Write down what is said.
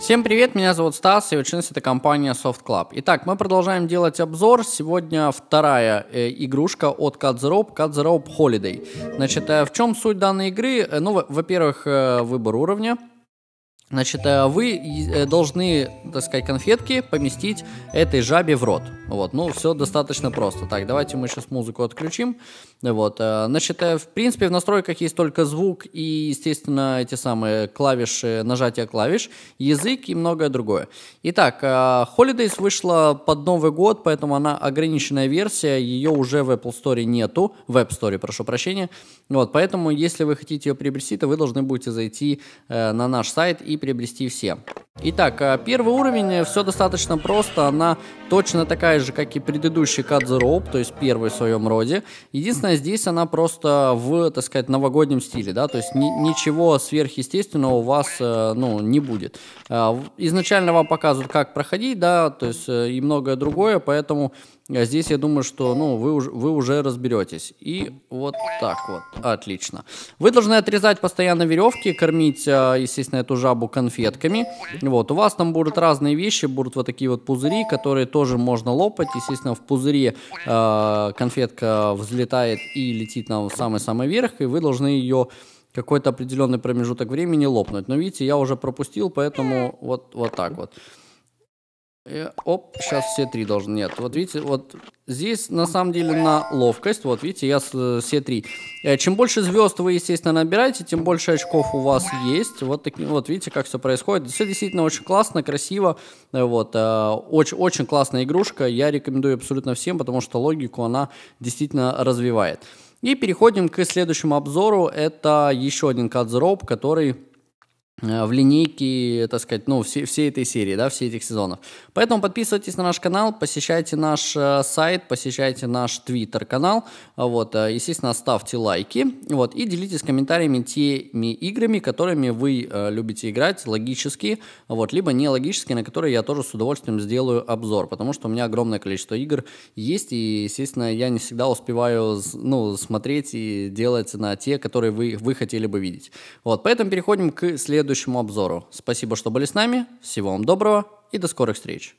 Всем привет, меня зовут Стас, и учился это компания Soft Club. Итак, мы продолжаем делать обзор. Сегодня вторая э, игрушка от Cut the Holiday. Значит, э, в чем суть данной игры? Э, ну, во-первых, э, выбор уровня. Значит, э, вы э, должны, так сказать, конфетки поместить этой жабе в рот. Вот, ну, все достаточно просто. Так, давайте мы сейчас музыку отключим. Вот, э, значит, в принципе, в настройках есть только звук и, естественно, эти самые клавиши, нажатия клавиш, язык и многое другое. Итак, Holidays вышла под Новый год, поэтому она ограниченная версия, ее уже в Apple Store нету, в App Store, прошу прощения. Вот, поэтому, если вы хотите ее приобрести, то вы должны будете зайти на наш сайт и приобрести все. Итак, а первый уровень, э, все достаточно просто, она точно такая же, как и предыдущий Cut то есть первый в своем роде. Единственное, здесь она просто в, так сказать, новогоднем стиле, да, то есть ни, ничего сверхъестественного у вас, э, ну, не будет. А, изначально вам показывают, как проходить, да, то есть э, и многое другое, поэтому э, здесь я думаю, что, ну, вы, уже, вы уже разберетесь. И вот так вот, отлично. Вы должны отрезать постоянно веревки, кормить, естественно, эту жабу конфетками. Вот, у вас там будут разные вещи, будут вот такие вот пузыри, которые то тоже можно лопать. Естественно, в пузыре э, конфетка взлетает и летит на самый-самый верх, и вы должны ее какой-то определенный промежуток времени лопнуть. Но видите, я уже пропустил, поэтому вот, вот так вот. И, э, оп, сейчас все три должны. Нет, вот видите, вот Здесь на самом деле на ловкость, вот видите, я все три. Э, чем больше звезд вы, естественно, набираете, тем больше очков у вас есть. Вот, такие, вот видите, как все происходит. Все действительно очень классно, красиво. Э, вот, э, очень, очень классная игрушка. Я рекомендую абсолютно всем, потому что логику она действительно развивает. И переходим к следующему обзору. Это еще один кадзероб, который Э, в линейке, так сказать, ну, все, все этой серии, да, все этих сезонов. Поэтому подписывайтесь на наш канал, посещайте наш э, сайт, посещайте наш твиттер-канал, вот, э, естественно, ставьте лайки, вот, и делитесь комментариями теми играми, которыми вы э, любите играть, логические, вот, либо нелогические, на которые я тоже с удовольствием сделаю обзор, потому что у меня огромное количество игр есть, и, естественно, я не всегда успеваю, ну, смотреть и делать на те, которые вы, вы хотели бы видеть. Вот, поэтому переходим к следующему следующему обзору. Спасибо, что были с нами. Всего вам доброго и до скорых встреч.